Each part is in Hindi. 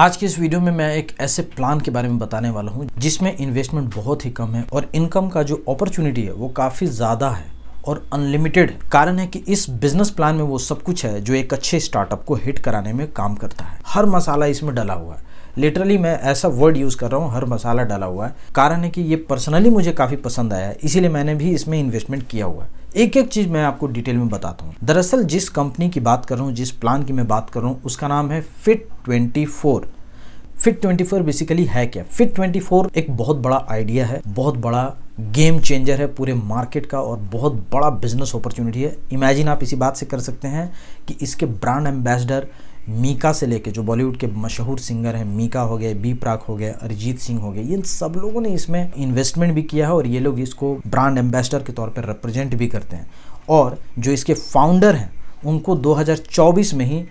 आज के इस वीडियो में मैं एक ऐसे प्लान के बारे में बताने वाला हूँ जिसमें इन्वेस्टमेंट बहुत ही कम है और इनकम का जो अपॉर्चुनिटी है वो काफ़ी ज़्यादा है और अनलिमिटेड कारण है कि इस बिजनेस प्लान में वो सब कुछ है जो एक अच्छे स्टार्टअप को हिट कराने में काम करता है हर मसाला इसमें डला हुआ है लिटरली मैं ऐसा वर्ड यूज़ कर रहा हूँ हर मसाला डाला हुआ है कारण है कि ये पर्सनली मुझे काफ़ी पसंद आया है इसीलिए मैंने भी इसमें इन्वेस्टमेंट किया हुआ है एक एक चीज़ मैं आपको डिटेल में बताता हूँ दरअसल जिस कंपनी की बात कर रहा हूँ जिस प्लान की मैं बात कर रहा हूँ उसका नाम है Fit twenty four Fit twenty four basically है क्या फिट ट्वेंटी फोर एक बहुत बड़ा आइडिया है बहुत बड़ा गेम चेंजर है पूरे मार्केट का और बहुत बड़ा बिजनेस अपॉर्चुनिटी है इमेजिन आप इसी बात से कर सकते हैं कि इसके ब्रांड एम्बेसडर मीका से लेके जो बॉलीवुड के मशहूर सिंगर हैं मीका हो गए बी प्राक हो गए अरिजीत सिंह हो गए इन सब लोगों ने इसमें इन्वेस्टमेंट भी किया है और ये लोग इसको ब्रांड एम्बेसडर के तौर पर रिप्रेजेंट भी करते हैं और जो इसके फाउंडर हैं उनको 2024 में ही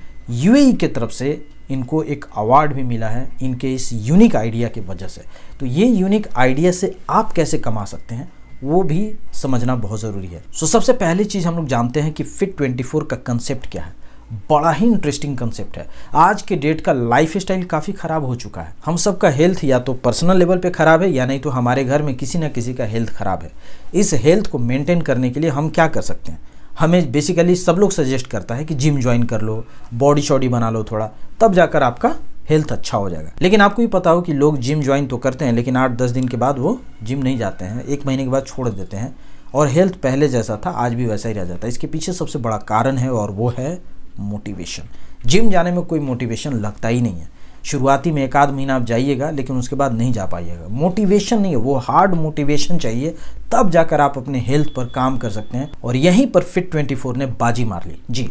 यू e के तरफ से इनको एक अवार्ड भी मिला है इनके इस यूनिक आइडिया की वजह से तो ये यूनिक आइडिया से आप कैसे कमा सकते हैं वो भी समझना बहुत ज़रूरी है सो so, सबसे पहली चीज़ हम लोग जानते हैं कि फिट 24 का कंसेप्ट क्या है बड़ा ही इंटरेस्टिंग कंसेप्ट है आज के डेट का लाइफ स्टाइल काफ़ी ख़राब हो चुका है हम सबका हेल्थ या तो पर्सनल लेवल पे ख़राब है या नहीं तो हमारे घर में किसी ना किसी का हेल्थ ख़राब है इस हेल्थ को मेंटेन करने के लिए हम क्या कर सकते हैं हमें बेसिकली सब लोग सजेस्ट करता है कि जिम ज्वाइन कर लो बॉडी शॉडी बना लो थोड़ा तब जाकर आपका हेल्थ अच्छा हो जाएगा लेकिन आपको भी पता हो कि लोग जिम ज्वाइन तो करते हैं लेकिन आठ दस दिन के बाद वो जिम नहीं जाते हैं एक महीने के बाद छोड़ देते हैं और हेल्थ पहले जैसा था आज भी वैसा ही रह जाता है इसके पीछे सबसे बड़ा कारण है और वो है मोटिवेशन जिम जाने में कोई मोटिवेशन लगता ही नहीं है शुरुआती में एक आध महीना आप जाइएगा लेकिन उसके बाद नहीं जा पाइएगा मोटिवेशन नहीं है वो हार्ड मोटिवेशन चाहिए तब जाकर आप अपने हेल्थ पर काम कर सकते हैं और यहीं पर फिट 24 ने बाजी मार ली जी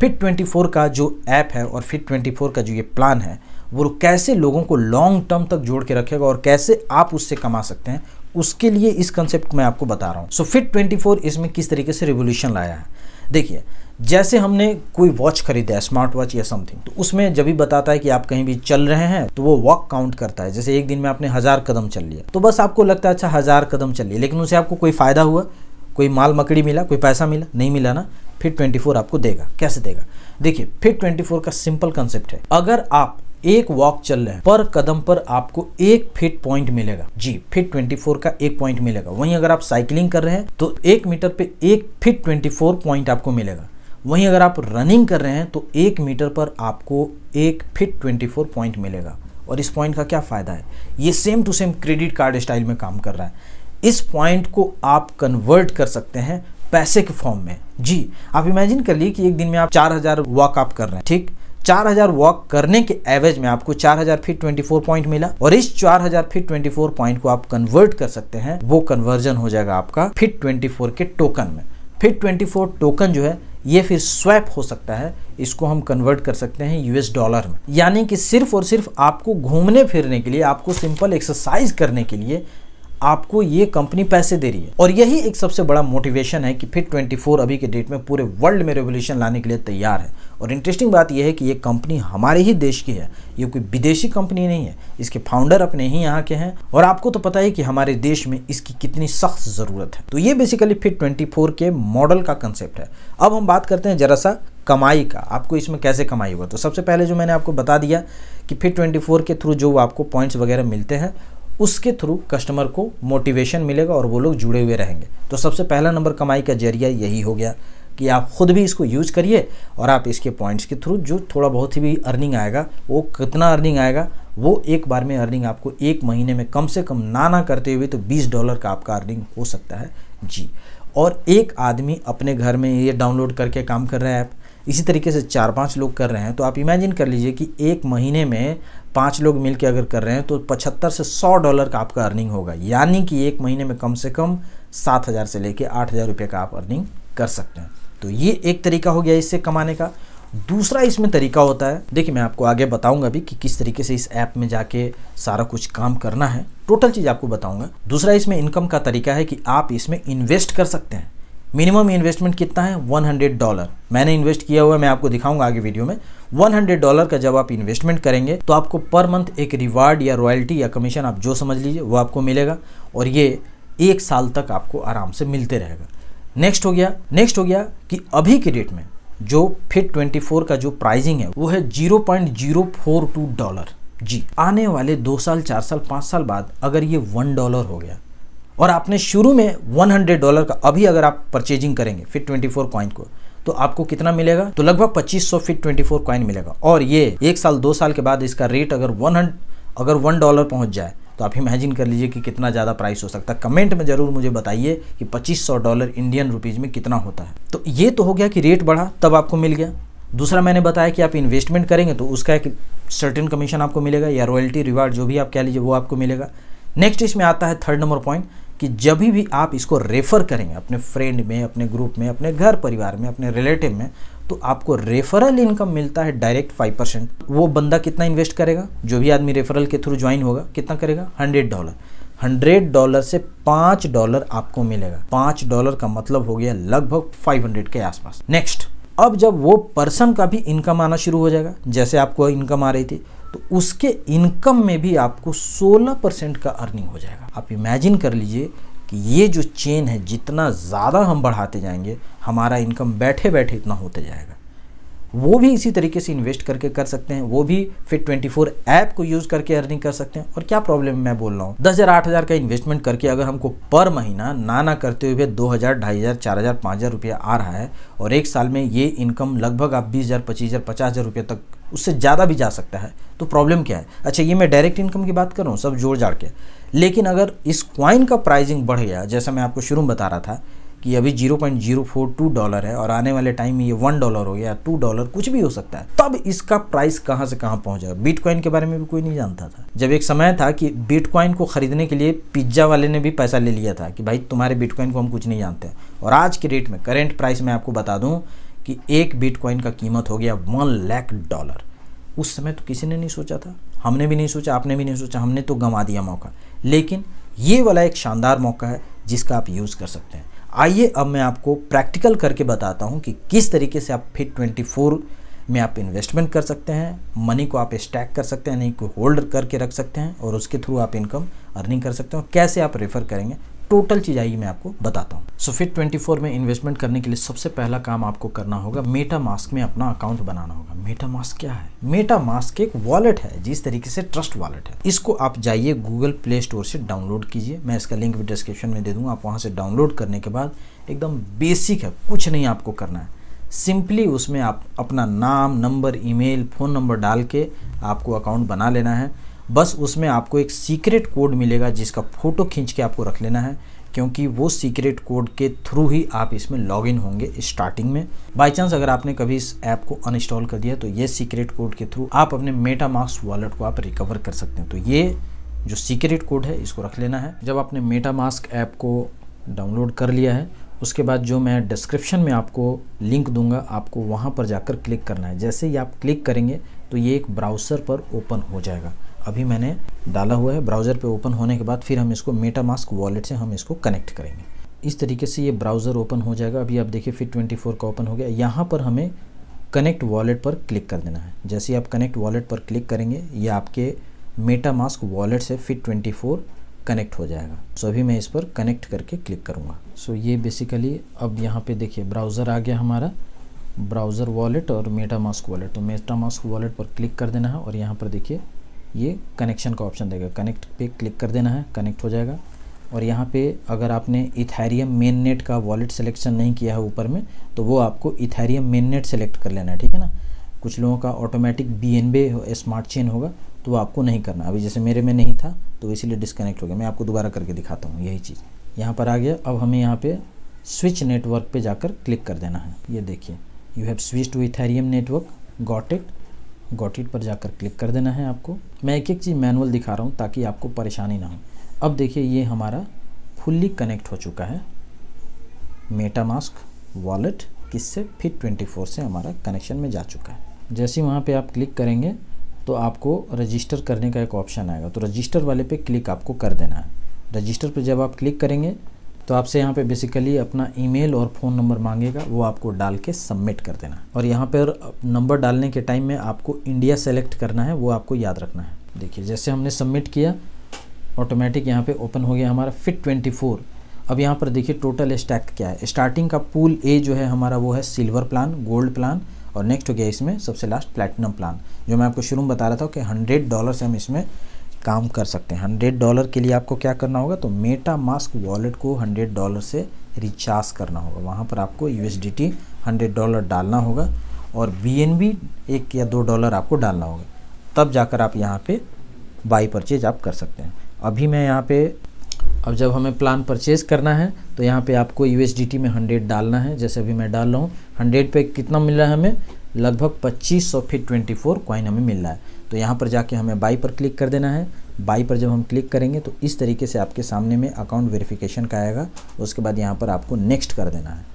फिट 24 का जो ऐप है और फिट 24 का जो ये प्लान है वो कैसे लोगों को लॉन्ग टर्म तक जोड़ के रखेगा और कैसे आप उससे कमा सकते हैं उसके लिए इस कंसेप्ट मैं आपको बता रहा हूँ सो फिट फोर इसमें किस तरीके से रिवोल्यूशन लाया है देखिए जैसे हमने कोई वॉच खरीदा है स्मार्ट वॉच या समथिंग तो उसमें जब भी बताता है कि आप कहीं भी चल रहे हैं तो वो वॉक काउंट करता है जैसे एक दिन में आपने हज़ार कदम चल लिया तो बस आपको लगता है अच्छा हज़ार कदम चल लिया लेकिन उसे आपको कोई फ़ायदा हुआ कोई माल मकड़ी मिला कोई पैसा मिला नहीं मिला ना फिट ट्वेंटी आपको देगा कैसे देगा देखिए फिट ट्वेंटी का सिंपल कंसेप्ट है अगर आप एक वॉक चल रहे हैं पर कदम पर आपको एक फिट पॉइंट मिलेगा जी फिट 24 का एक पॉइंट मिलेगा वहीं अगर आप साइकिलिंग कर रहे हैं तो एक मीटर पे एक फिट 24 पॉइंट आपको मिलेगा वहीं अगर आप रनिंग कर रहे हैं तो एक मीटर पर आपको एक फिट 24 पॉइंट मिलेगा और इस पॉइंट का क्या फ़ायदा है ये same to same credit card style में काम कर रहा है इस पॉइंट को आप कन्वर्ट कर सकते हैं पैसे के फॉर्म में जी आप इमेजिन कर लिए कि एक दिन में आप चार हज़ार वॉक आप कर रहे हैं ठीक 4000 वॉक करने के एवरेज में आपको 4000 फीट 24 पॉइंट मिला और इस 4000 फीट 24 पॉइंट को आप कन्वर्ट कर सकते हैं वो कन्वर्जन हो जाएगा आपका फिट 24 के टोकन में फिट 24 टोकन जो है ये फिर स्वैप हो सकता है इसको हम कन्वर्ट कर सकते हैं यूएस डॉलर में यानी कि सिर्फ और सिर्फ आपको घूमने फिरने के लिए आपको सिंपल एक्सरसाइज करने के लिए आपको ये कंपनी पैसे दे रही है और यही एक सबसे बड़ा मोटिवेशन है कि फिट 24 अभी के डेट में पूरे वर्ल्ड में रेवोल्यूशन लाने के लिए तैयार है और इंटरेस्टिंग बात यह है कि ये कंपनी हमारे ही देश की है ये कोई विदेशी कंपनी नहीं है इसके फाउंडर अपने ही यहाँ के हैं और आपको तो पता ही कि हमारे देश में इसकी कितनी सख्त ज़रूरत है तो ये बेसिकली फिट ट्वेंटी के मॉडल का कंसेप्ट है अब हम बात करते हैं जरा सा कमाई का आपको इसमें कैसे कमाई हुआ तो सबसे पहले जो मैंने आपको बता दिया कि फिट 24 के थ्रू जो आपको पॉइंट्स वगैरह मिलते हैं उसके थ्रू कस्टमर को मोटिवेशन मिलेगा और वो लोग जुड़े हुए रहेंगे तो सबसे पहला नंबर कमाई का जरिया यही हो गया कि आप खुद भी इसको यूज करिए और आप इसके पॉइंट्स के थ्रू जो थोड़ा बहुत ही भी अर्निंग आएगा वो कितना अर्निंग आएगा वो एक बार में अर्निंग आपको एक महीने में कम से कम ना ना करते हुए तो 20 डॉलर का आपका अर्निंग हो सकता है जी और एक आदमी अपने घर में ये डाउनलोड करके काम कर रहा है ऐप इसी तरीके से चार पाँच लोग कर रहे हैं तो आप इमेजिन कर लीजिए कि एक महीने में पाँच लोग मिल के अगर कर रहे हैं तो पचहत्तर से सौ डॉलर का आपका अर्निंग होगा यानी कि एक महीने में कम से कम सात हज़ार से लेकर आठ हज़ार रुपये का आप अर्निंग कर सकते हैं तो ये एक तरीका हो गया इससे कमाने का दूसरा इसमें तरीका होता है देखिए मैं आपको आगे बताऊंगा भी कि किस तरीके से इस ऐप में जाके सारा कुछ काम करना है टोटल चीज़ आपको बताऊंगा दूसरा इसमें इनकम का तरीका है कि आप इसमें इन्वेस्ट कर सकते हैं मिनिमम इन्वेस्टमेंट कितना है 100 डॉलर मैंने इन्वेस्ट किया हुआ है मैं आपको दिखाऊंगा आगे वीडियो में 100 डॉलर का जब आप इन्वेस्टमेंट करेंगे तो आपको पर मंथ एक रिवार्ड या रॉयल्टी या कमीशन आप जो समझ लीजिए वो आपको मिलेगा और ये एक साल तक आपको आराम से मिलते रहेगा नेक्स्ट हो गया नेक्स्ट हो गया कि अभी के डेट में जो फिट 24 का जो प्राइजिंग है वो है 0.042 डॉलर जी आने वाले दो साल चार साल पाँच साल बाद अगर ये वन डॉलर हो गया और आपने शुरू में 100 डॉलर का अभी अगर आप परचेजिंग करेंगे फिट 24 कॉइन को तो आपको कितना मिलेगा तो लगभग 2500 फिट फोर कॉइन मिलेगा और ये एक साल दो साल के बाद इसका रेट अगर 100 अगर वन डॉलर पहुंच जाए तो आप इमेजिन कर लीजिए कि कितना ज़्यादा प्राइस हो सकता है कमेंट में ज़रूर मुझे बताइए कि 2500 डॉलर इंडियन रुपीज़ में कितना होता है तो ये तो हो गया कि रेट बढ़ा तब आपको मिल गया दूसरा मैंने बताया कि आप इन्वेस्टमेंट करेंगे तो उसका एक सर्टेन कमीशन आपको मिलेगा या रॉयल्टी रिवार्ड जो भी आप कह लीजिए वो आपको मिलेगा नेक्स्ट इसमें आता है थर्ड नंबर पॉइंट कि जब भी आप इसको रेफ़र करेंगे अपने फ्रेंड में अपने ग्रुप में अपने घर परिवार में अपने रिलेटिव में तो आपको रेफरल इनकम मिलता है डायरेक्ट फाइव परसेंट वो बंदा कितना इन्वेस्ट करेगा जो भी आदमी रेफरल के थ्रू ज्वाइन होगा कितना करेगा हंड्रेड डॉलर हंड्रेड डॉलर से पाँच डॉलर आपको मिलेगा पाँच डॉलर का मतलब हो गया लगभग फाइव हंड्रेड के आसपास नेक्स्ट अब जब वो पर्सन का भी इनकम आना शुरू हो जाएगा जैसे आपको इनकम आ रही थी तो उसके इनकम में भी आपको 16 परसेंट का अर्निंग हो जाएगा आप इमेजिन कर लीजिए कि ये जो चेन है जितना ज़्यादा हम बढ़ाते जाएंगे हमारा इनकम बैठे बैठे इतना होते जाएगा वो भी इसी तरीके से इन्वेस्ट करके कर सकते हैं वो भी फिट फोर ऐप को यूज करके अर्निंग कर सकते हैं और क्या प्रॉब्लम मैं बोल रहा हूँ दस हजार आठ हजार का इन्वेस्टमेंट करके अगर हमको पर महीना ना ना करते हुए दो हजार ढाई हजार चार हजार पाँच हजार रुपया आ रहा है और एक साल में ये इनकम लगभग आप बीस हजार पच्चीस हजार पचास हजार रुपये तक उससे ज़्यादा भी जा सकता है तो प्रॉब्लम क्या है अच्छा ये मैं डायरेक्ट इनकम की बात कर रहा हूँ सब जोड़ जाड़ के लेकिन अगर इस क्वाइन का प्राइजिंग बढ़ गया जैसा मैं आपको शुरू में बता रहा था कि अभी 0.042 डॉलर है और आने वाले टाइम में ये वन डॉलर हो गया टू डॉलर कुछ भी हो सकता है तब इसका प्राइस कहाँ से कहाँ पहुँचेगा बिटकॉइन के बारे में भी कोई नहीं जानता था जब एक समय था कि बिटकॉइन को खरीदने के लिए पिज्जा वाले ने भी पैसा ले लिया था कि भाई तुम्हारे बिटकॉइन को हम कुछ नहीं जानते और आज के रेट में करेंट प्राइस में आपको बता दूँ कि एक बिटकॉइन का कीमत हो गया वन लैख डॉलर उस समय तो किसी ने नहीं सोचा था हमने भी नहीं सोचा आपने भी नहीं सोचा हमने तो गंवा दिया मौका लेकिन ये वाला एक शानदार मौका है जिसका आप यूज़ कर सकते हैं आइए अब मैं आपको प्रैक्टिकल करके बताता हूँ कि किस तरीके से आप फिट ट्वेंटी में आप इन्वेस्टमेंट कर सकते हैं मनी को आप स्टैक कर सकते हैं नहीं को होल्ड करके रख सकते हैं और उसके थ्रू आप इनकम अर्निंग कर सकते हैं कैसे आप रेफ़र करेंगे टोटल चीज़ आएगी मैं आपको बताता हूँ सो फिट फोर में इन्वेस्टमेंट करने के लिए सबसे पहला काम आपको करना होगा मेटा मास्क में अपना अकाउंट बनाना होगा मेटा मास्क क्या है मेटा मास्क एक वॉलेट है जिस तरीके से ट्रस्ट वॉलेट है इसको आप जाइए गूगल प्ले स्टोर से डाउनलोड कीजिए मैं इसका लिंक भी डिस्क्रिप्शन में दे दूंगा आप वहाँ से डाउनलोड करने के बाद एकदम बेसिक है कुछ नहीं आपको करना है सिंपली उसमें आप अपना नाम नंबर ईमेल फ़ोन नंबर डाल के आपको अकाउंट बना लेना है बस उसमें आपको एक सीक्रेट कोड मिलेगा जिसका फ़ोटो खींच के आपको रख लेना है क्योंकि वो सीक्रेट कोड के थ्रू ही आप इसमें लॉगिन होंगे स्टार्टिंग में बाय चांस अगर आपने कभी इस ऐप को अनइंस्टॉल कर दिया तो ये सीक्रेट कोड के थ्रू आप अपने मेटा मास्क वॉलेट को आप रिकवर कर सकते हैं तो ये जो सीक्रेट कोड है इसको रख लेना है जब आपने मेटा मास्क ऐप को डाउनलोड कर लिया है उसके बाद जो मैं डिस्क्रिप्शन में आपको लिंक दूंगा आपको वहाँ पर जाकर क्लिक करना है जैसे ही आप क्लिक करेंगे तो ये एक ब्राउज़र पर ओपन हो जाएगा अभी मैंने डाला हुआ है ब्राउज़र पे ओपन होने के बाद फिर हम इसको मेटा मास्क वॉलेट से हम इसको कनेक्ट करेंगे इस तरीके से ये ब्राउज़र ओपन हो जाएगा अभी आप देखिए फिर 24 का ओपन हो गया यहाँ पर हमें कनेक्ट वॉलेट पर क्लिक कर देना है जैसे आप कनेक्ट वॉलेट पर क्लिक करेंगे ये आपके मेटा मास्क वॉलेट से फिट ट्वेंटी कनेक्ट हो जाएगा सो अभी मैं इस पर कनेक्ट करके क्लिक करूँगा सो ये बेसिकली अब यहाँ पे देखिए ब्राउज़र आ गया हमारा ब्राउज़र वॉलेट और मेटा मास्क वॉलेट तो मेटा मास्क वॉलेट पर क्लिक कर देना है और यहाँ पर देखिए ये कनेक्शन का ऑप्शन देगा कनेक्ट पे क्लिक कर देना है कनेक्ट हो जाएगा और यहाँ पे अगर आपने इथेरियम मेन नेट का वॉलेट सिलेक्शन नहीं किया है ऊपर में तो वो आपको इथेरियम मेन नेट सेलेक्ट कर लेना है ठीक है ना कुछ लोगों का automatic B N B smart chain होगा तो वो आपको नहीं करना अभी जैसे मेरे में नहीं था तो इसीलिए डिस्कनेक्ट हो गया मैं आपको दोबारा करके दिखाता हूँ यही चीज़ यहाँ पर आ गया अब हमें यहाँ पर स्विच नेटवर्क पर जाकर क्लिक कर देना है ये देखिए you have switch to Ethereum network got it got it पर जाकर क्लिक कर देना है आपको मैं एक एक चीज़ मैनुअल दिखा रहा हूँ ताकि आपको परेशानी ना हो अब देखिए ये हमारा फुल्ली कनेक्ट हो चुका है मेटा मास्क वॉलेट किससे फिट 24 से हमारा कनेक्शन में जा चुका है जैसे वहाँ पे आप क्लिक करेंगे तो आपको रजिस्टर करने का एक ऑप्शन आएगा तो रजिस्टर वाले पे क्लिक आपको कर देना है रजिस्टर पे जब आप क्लिक करेंगे तो आपसे यहाँ पे बेसिकली अपना ईमेल और फ़ोन नंबर मांगेगा वो आपको डाल के सबमिट कर देना और यहाँ पर नंबर डालने के टाइम में आपको इंडिया सेलेक्ट करना है वो आपको याद रखना है देखिए जैसे हमने सबमिट किया ऑटोमेटिक यहाँ पे ओपन हो गया हमारा फिट 24 अब यहाँ पर देखिए टोटल स्टैक क्या है स्टार्टिंग का पूल ए जो है हमारा वो है सिल्वर प्लान गोल्ड प्लान और नेक्स्ट हो गया इसमें सबसे लास्ट प्लेटिनम प्लान जो मैं आपको शुरू में बता रहा था कि हंड्रेड डॉलर हम इसमें काम कर सकते हैं हंड्रेड डॉलर के लिए आपको क्या करना होगा तो मेटा मास्क वॉलेट को हंड्रेड डॉलर से रिचार्ज करना होगा वहाँ पर आपको यू एस हंड्रेड डॉलर डालना होगा और बी एक या दो डॉलर आपको डालना होगा तब जाकर आप यहाँ पे बाई परचेज आप कर सकते हैं अभी मैं यहाँ पे अब जब हमें प्लान परचेज करना है तो यहाँ पे आपको यू में हंड्रेड डालना है जैसे अभी मैं डाल रहा हूँ हंड्रेड पर कितना मिल रहा है हमें लगभग पच्चीस सौ फिर ट्वेंटी फोर हमें मिल रहा है तो यहाँ पर जाके हमें बाई पर क्लिक कर देना है बाई पर जब हम क्लिक करेंगे तो इस तरीके से आपके सामने में अकाउंट वेरिफिकेशन का आएगा उसके बाद यहाँ पर आपको नेक्स्ट कर देना है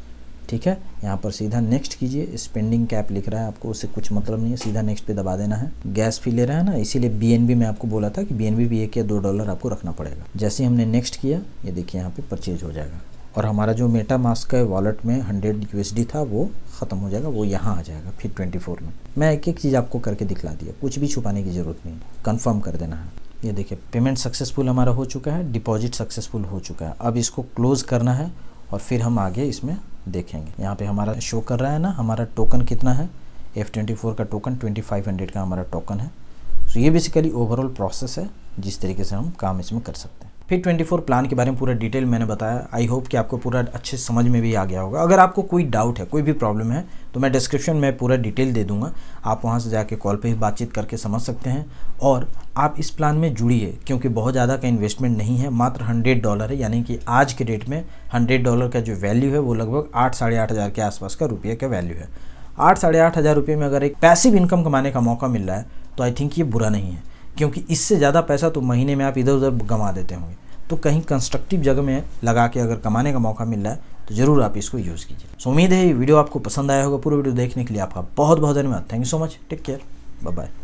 ठीक है यहाँ पर सीधा नेक्स्ट कीजिए स्पेंडिंग कैप लिख रहा है आपको उससे कुछ मतलब नहीं है सीधा नेक्स्ट पे दबा देना है गैस फी ले रहा है ना इसीलिए बीएनबी में आपको बोला था कि बीएनबी भी एक या दो डॉलर आपको रखना पड़ेगा जैसे हमने नेक्स्ट किया ये देखिए यहाँ पे परचेज हो जाएगा और हमारा जो मेटा मास्क है वॉलेट में हंड्रेड यूएसडी था वो ख़त्म हो जाएगा वो यहाँ आ जाएगा फिर ट्वेंटी फोर में मैं एक एक चीज़ आपको करके दिखला दिया कुछ भी छुपाने की ज़रूरत नहीं कन्फर्म कर देना है ये देखिए पेमेंट सक्सेसफुल हमारा हो चुका है डिपॉजिट सक्सेसफुल हो चुका है अब इसको क्लोज़ करना है और फिर हम आगे इसमें देखेंगे यहाँ पर हमारा शो कर रहा है ना हमारा टोकन कितना है एफ़ ट्वेंटी फोर का टोकन ट्वेंटी फाइव हंड्रेड का हमारा टोकन है सो तो ये बेसिकली ओवरऑल प्रोसेस है जिस तरीके से हम काम इसमें कर सकते हैं ट्वेंटी 24 प्लान के बारे में पूरा डिटेल मैंने बताया आई होप कि आपको पूरा अच्छे समझ में भी आ गया होगा अगर आपको कोई डाउट है कोई भी प्रॉब्लम है तो मैं डिस्क्रिप्शन में पूरा डिटेल दे दूंगा आप वहाँ से जाके कॉल पर ही बातचीत करके समझ सकते हैं और आप इस प्लान में जुड़िए क्योंकि बहुत ज़्यादा का इन्वेस्टमेंट नहीं है मात्र हंड्रेड डॉलर है यानी कि आज के डेट में हंड्रेड डॉलर का जो वैल्यू है वो लगभग आठ साढ़े आठ हज़ार के आसपास का रुपये का वैल्यू है आठ साढ़े आठ हज़ार रुपये में अगर एक पैसिव इनकम कमाने का मौका मिल रहा है तो आई थिंक ये बुरा नहीं है क्योंकि इससे ज़्यादा पैसा तो महीने में आप इधर उधर गंवा देते होंगे तो कहीं कंस्ट्रक्टिव जगह में लगा के अगर कमाने का मौका मिल रहा है तो ज़रूर आप इसको यूज़ कीजिए सो उम्मीद है ये वीडियो आपको पसंद आया होगा पूरा वीडियो देखने के लिए आपका बहुत बहुत धन्यवाद thank you so much take care bye bye